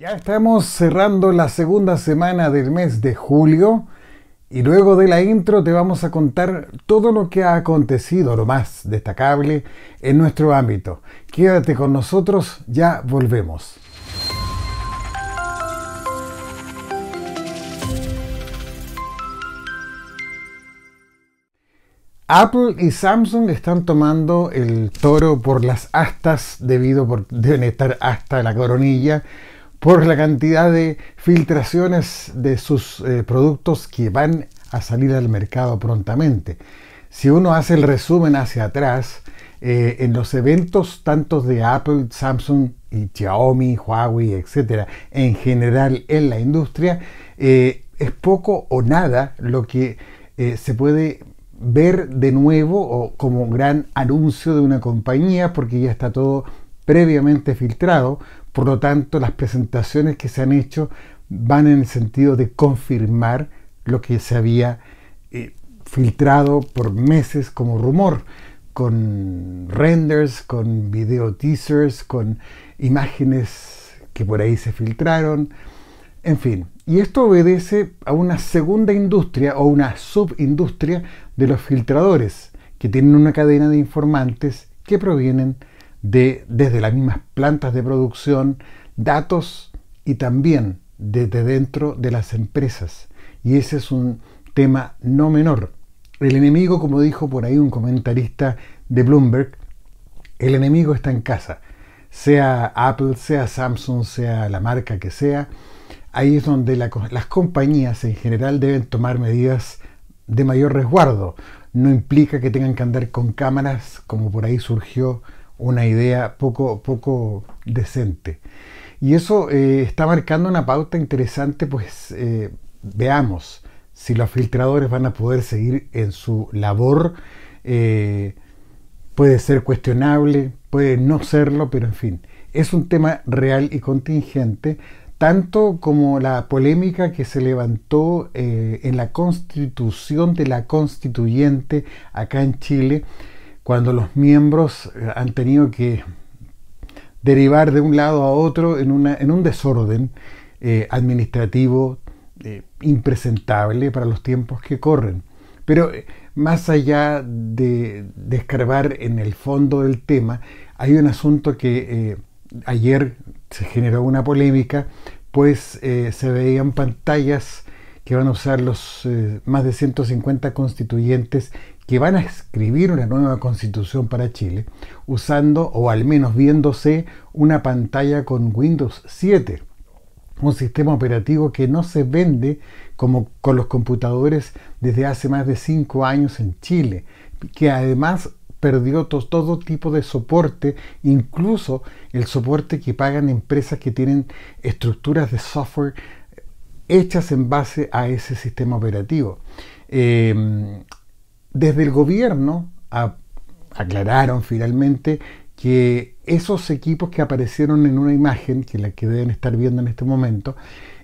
Ya estamos cerrando la segunda semana del mes de julio y luego de la intro te vamos a contar todo lo que ha acontecido, lo más destacable en nuestro ámbito. Quédate con nosotros, ya volvemos. Apple y Samsung están tomando el toro por las astas debido por deben estar hasta la coronilla por la cantidad de filtraciones de sus eh, productos que van a salir al mercado prontamente. Si uno hace el resumen hacia atrás, eh, en los eventos tantos de Apple, Samsung y Xiaomi, Huawei, etcétera, en general en la industria, eh, es poco o nada lo que se puede ver de nuevo o como gran anuncio de una compañía porque ya está todo previamente filtrado, por lo tanto las presentaciones que se han hecho van en el sentido de confirmar lo que se había eh, filtrado por meses como rumor, con renders, con video teasers, con imágenes que por ahí se filtraron, en fin. Y esto obedece a una segunda industria o una subindustria de los filtradores, que tienen una cadena de informantes que provienen de, desde las mismas plantas de producción, datos y también desde dentro de las empresas. Y ese es un tema no menor. El enemigo, como dijo por ahí un comentarista de Bloomberg, el enemigo está en casa. Sea Apple, sea Samsung, sea la marca que sea, ahí es donde las compañías en general deben tomar medidas de mayor resguardo. No implica que tengan que andar con cámaras, como por ahí surgió una idea poco, poco decente. Y eso eh, está marcando una pauta interesante, pues eh, veamos si los filtradores van a poder seguir en su labor. Eh, puede ser cuestionable, puede no serlo, pero en fin, es un tema real y contingente, tanto como la polémica que se levantó en la constitución de la constituyente acá en Chile cuando los miembros eh, han tenido que derivar de un lado a otro en, en un desorden eh, administrativo eh, impresentable para los tiempos que corren. Pero más allá de, escarbar en el fondo del tema, hay un asunto que ayer se generó una polémica, pues se veían pantallas que van a usar los más de 150 constituyentes que van a escribir una nueva constitución para Chile usando o al menos viéndose una pantalla con Windows 7, un sistema operativo que no se vende como con los computadores desde hace más de 5 años en Chile, que además perdió todo tipo de soporte, incluso el soporte que pagan empresas que tienen estructuras de software hechas en base a ese sistema operativo. Em, desde el gobierno aclararon finalmente que esos equipos que aparecieron en una imagen, que la que deben estar viendo en este momento,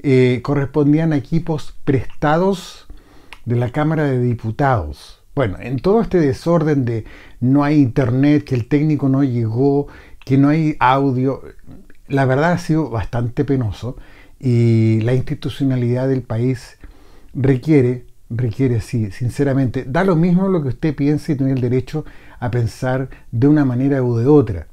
eh, correspondían a equipos prestados de la Cámara de Diputados. Bueno, en todo este desorden de no hay internet, que el técnico no llegó, que no hay audio, la verdad ha sido bastante penoso y la institucionalidad del país requiere requiere, sí, sinceramente, da lo mismo lo que usted piense y tiene el derecho a pensar de una manera u de otra.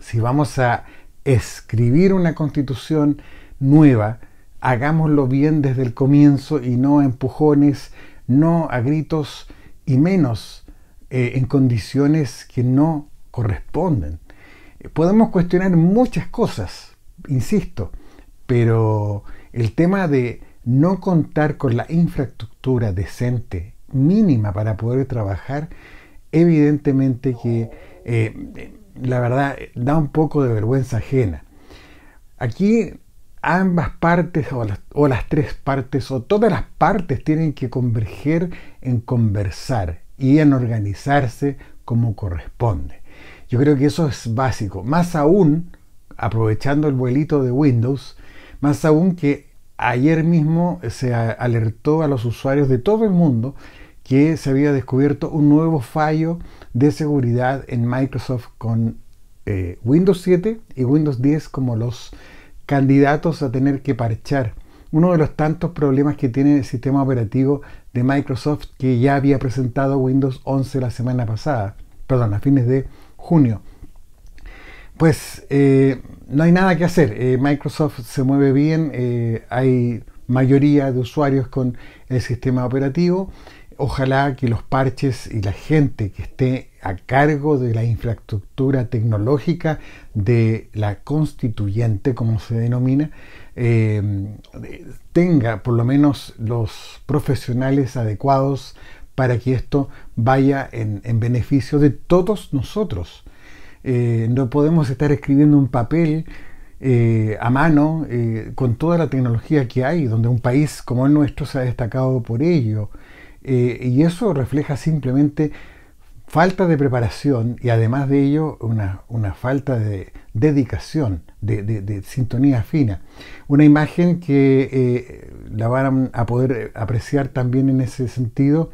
Si vamos a escribir una constitución nueva, hagámoslo bien desde el comienzo y no a empujones, no a gritos y menos eh, en condiciones que no corresponden. Podemos cuestionar muchas cosas, insisto, pero el tema de no contar con la infraestructura decente mínima para poder trabajar, evidentemente que eh, la verdad da un poco de vergüenza ajena. Aquí ambas partes o las, o las, tres partes o todas las partes tienen que converger en conversar y en organizarse como corresponde. Yo creo que eso es básico. Más aún, aprovechando el vuelito de Windows, más aún que ayer mismo se alertó a los usuarios de todo el mundo que se había descubierto un nuevo fallo de seguridad en Microsoft con eh, Windows 7 y Windows 10 como los candidatos a tener que parchar. Uno de los tantos problemas que tiene el sistema operativo de Microsoft que ya había presentado Windows 11 la semana pasada, perdón, a fines de junio. Pues eh, no hay nada que hacer. Eh, Microsoft se mueve bien, eh, hay mayoría de usuarios con el sistema operativo. Ojalá que los parches y la gente que esté a cargo de la infraestructura tecnológica de la constituyente, como se denomina, tenga por lo menos los profesionales adecuados para que esto vaya en beneficio de todos nosotros. Eh, no podemos estar escribiendo un papel eh, a mano eh, con toda la tecnología que hay, donde un país como el nuestro se ha destacado por ello. y eso refleja simplemente falta de preparación y además de ello una, falta de dedicación, de, de, sintonía fina. Una imagen que la van a poder apreciar también en ese sentido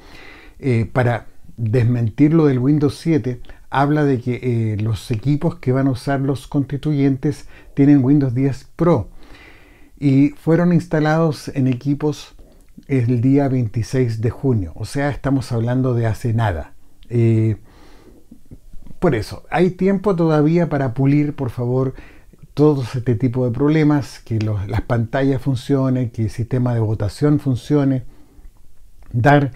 para desmentir lo del Windows 7, habla de que eh, los equipos que van a usar los constituyentes tienen Windows 10 Pro y fueron instalados en equipos el día 26 de junio, o sea, estamos hablando de hace nada. Eh, por eso, hay tiempo todavía para pulir, por favor, todos este tipo de problemas, que las pantallas funcionen, que el sistema de votación funcione, dar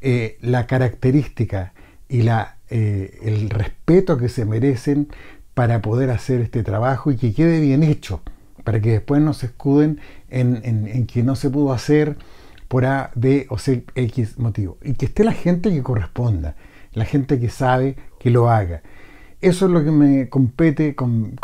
eh, la característica y la eh, el respeto que se merecen para poder hacer este trabajo y que quede bien hecho, para que después no se escuden en, que no se pudo hacer por A, B o C, X motivo. Y que esté la gente que corresponda, la gente que sabe que lo haga. Eso es lo que me compete con,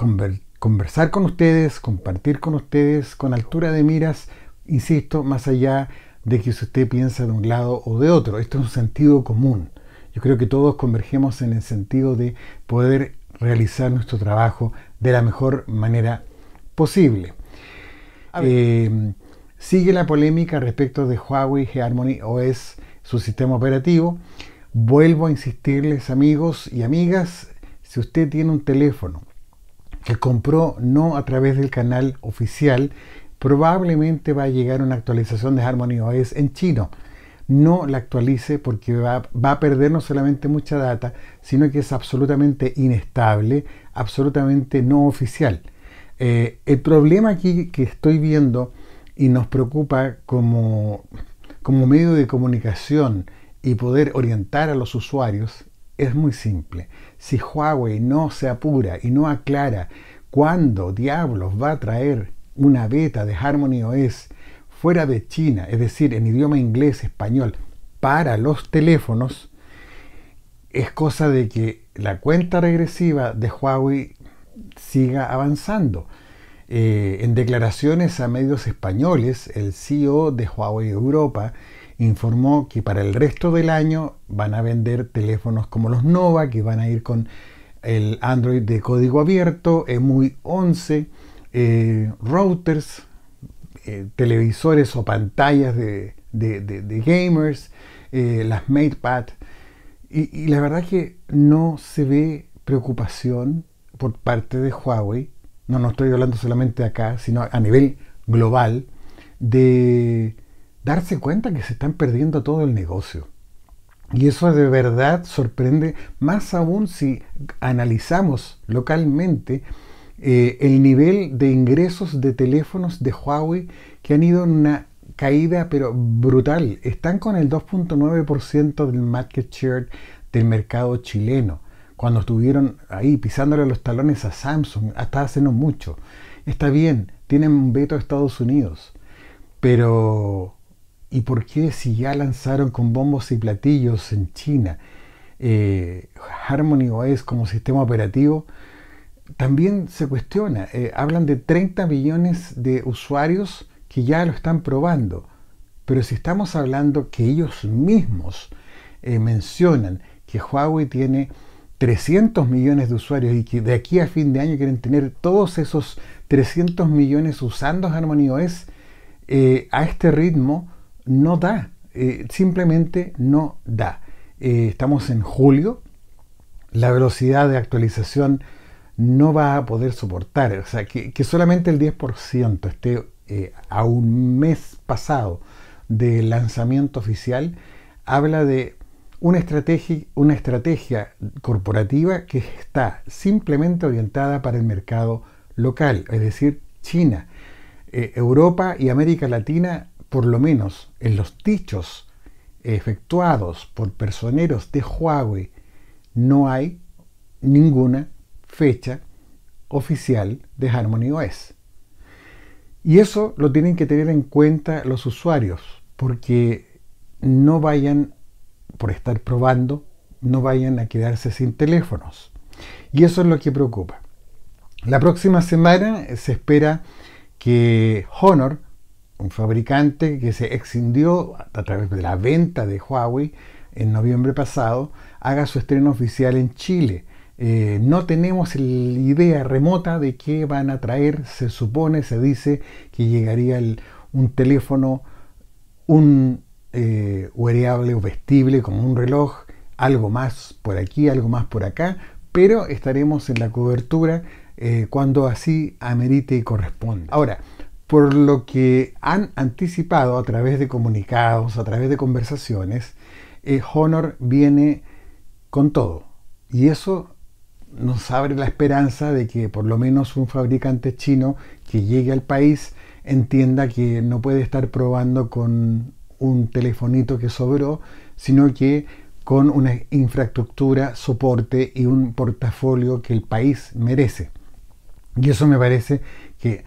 conversar con ustedes, compartir con ustedes con altura de miras, insisto, más allá de que si usted piensa de un lado o de otro. Esto es un sentido común. Yo creo que todos convergemos en el sentido de poder realizar nuestro trabajo de la mejor manera posible. Em, sigue la polémica respecto de Huawei Harmony OS, su sistema operativo. Vuelvo a insistirles amigos y amigas, si usted tiene un teléfono que compró no a través del canal oficial, probablemente va a llegar una actualización de Harmony OS en chino no la actualice porque va, a perder no solamente mucha data, sino que es absolutamente inestable, absolutamente no oficial. Eh, el problema aquí que estoy viendo y nos preocupa como, como medio de comunicación y poder orientar a los usuarios es muy simple. Si Huawei no se apura y no aclara cuándo diablos va a traer una beta de Harmony OS fuera de China, es decir, en idioma inglés, español, para los teléfonos, es cosa de que la cuenta regresiva de Huawei siga avanzando. Eh, en declaraciones a medios españoles, el CEO de Huawei Europa informó que para el resto del año van a vender teléfonos como los Nova, que van a ir con el Android de código abierto, EMUI 11, eh, routers, eh, televisores o pantallas de, gamers, eh, las MatePad. Y, y la verdad que no se ve preocupación por parte de Huawei, no, no estoy hablando solamente acá, sino a nivel global, de darse cuenta que se están perdiendo todo el negocio. Y eso de verdad sorprende, más aún si analizamos localmente eh, el nivel de ingresos de teléfonos de Huawei que han ido en una caída pero brutal. Están con el 2.9% del market share del mercado chileno, cuando estuvieron ahí pisándole los talones a Samsung, hasta hace no mucho. Está bien, tienen un veto a Estados Unidos, pero ¿y por qué si ya lanzaron con bombos y platillos en China eh, Harmony OS como sistema operativo? también se cuestiona. Eh, hablan de 30 millones de usuarios que ya lo están probando. Pero si estamos hablando que ellos mismos eh, mencionan que Huawei tiene 300 millones de usuarios y que de aquí a fin de año quieren tener todos esos 300 millones usando Harmony eh, a este ritmo no da, simplemente no da. estamos en julio, la velocidad de actualización no va a poder soportar. O sea, que, solamente el 10% esté eh, a un mes pasado del lanzamiento oficial, habla de una estrategia, una estrategia corporativa que está simplemente orientada para el mercado local, es decir, China. Eh, Europa y América Latina, por lo menos en los dichos efectuados por personeros de Huawei, no hay ninguna fecha oficial de Harmony OS. Y eso lo tienen que tener en cuenta los usuarios, porque no vayan, por estar probando, no vayan a quedarse sin teléfonos. Y eso es lo que preocupa. La próxima semana se espera que Honor, un fabricante que se excindió a través de la venta de Huawei en noviembre pasado, haga su estreno oficial en Chile eh, no tenemos la idea remota de qué van a traer. Se supone, se dice que llegaría un teléfono, un eh, o vestible como un reloj, algo más por aquí, algo más por acá, pero estaremos en la cobertura eh, cuando así amerite y corresponda. Ahora, por lo que han anticipado a través de comunicados, a través de conversaciones, eh, Honor viene con todo. Y eso nos abre la esperanza de que por lo menos un fabricante chino que llegue al país entienda que no puede estar probando con un telefonito que sobró, sino que con una infraestructura, soporte y un portafolio que el país merece. Y eso me parece que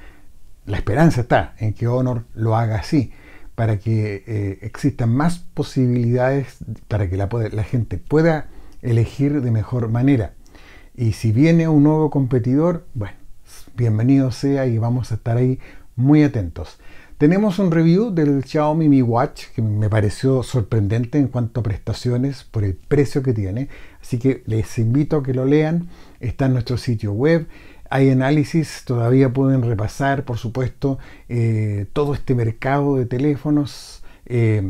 la esperanza está en que Honor lo haga así, para que eh, existan más posibilidades, para que la gente pueda elegir de mejor manera. Y si viene un nuevo competidor, bueno, bienvenido sea y vamos a estar ahí muy atentos. Tenemos un review del Xiaomi Mi Watch que me pareció sorprendente en cuanto a prestaciones por el precio que tiene. Así que les invito a que lo lean. Está en nuestro sitio web. Hay análisis, todavía pueden repasar, por supuesto, eh, todo este mercado de teléfonos, eh,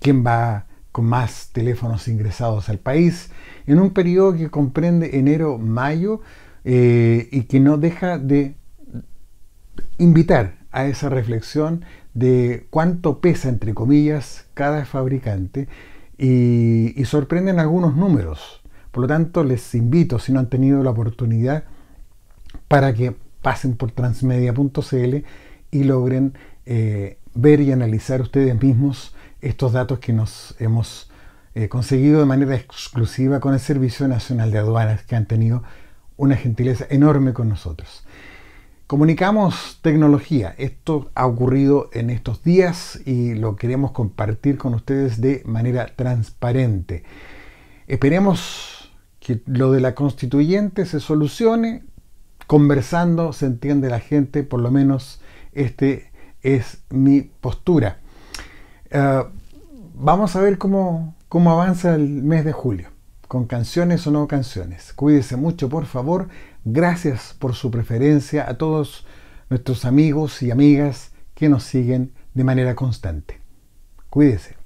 quién va a con más teléfonos ingresados al país, en un periodo que comprende enero-mayo eh, y que no deja de invitar a esa reflexión de cuánto pesa, entre comillas, cada fabricante y, sorprenden algunos números. Por lo tanto, les invito, si no han tenido la oportunidad, para que pasen por transmedia.cl y logren eh, ver y analizar ustedes mismos estos datos que nos hemos eh, conseguido de manera exclusiva con el Servicio Nacional de Aduanas, que han tenido una gentileza enorme con nosotros. Comunicamos tecnología. Esto ha ocurrido en estos días y lo queremos compartir con ustedes de manera transparente. Esperemos que lo de la constituyente se solucione. Conversando se entiende la gente, por lo menos este es mi postura. Eh, vamos a ver cómo, cómo avanza el mes de julio, con canciones o no canciones. Cuídese mucho, por favor. Gracias por su preferencia a todos nuestros amigos y amigas que nos siguen de manera constante. Cuídese.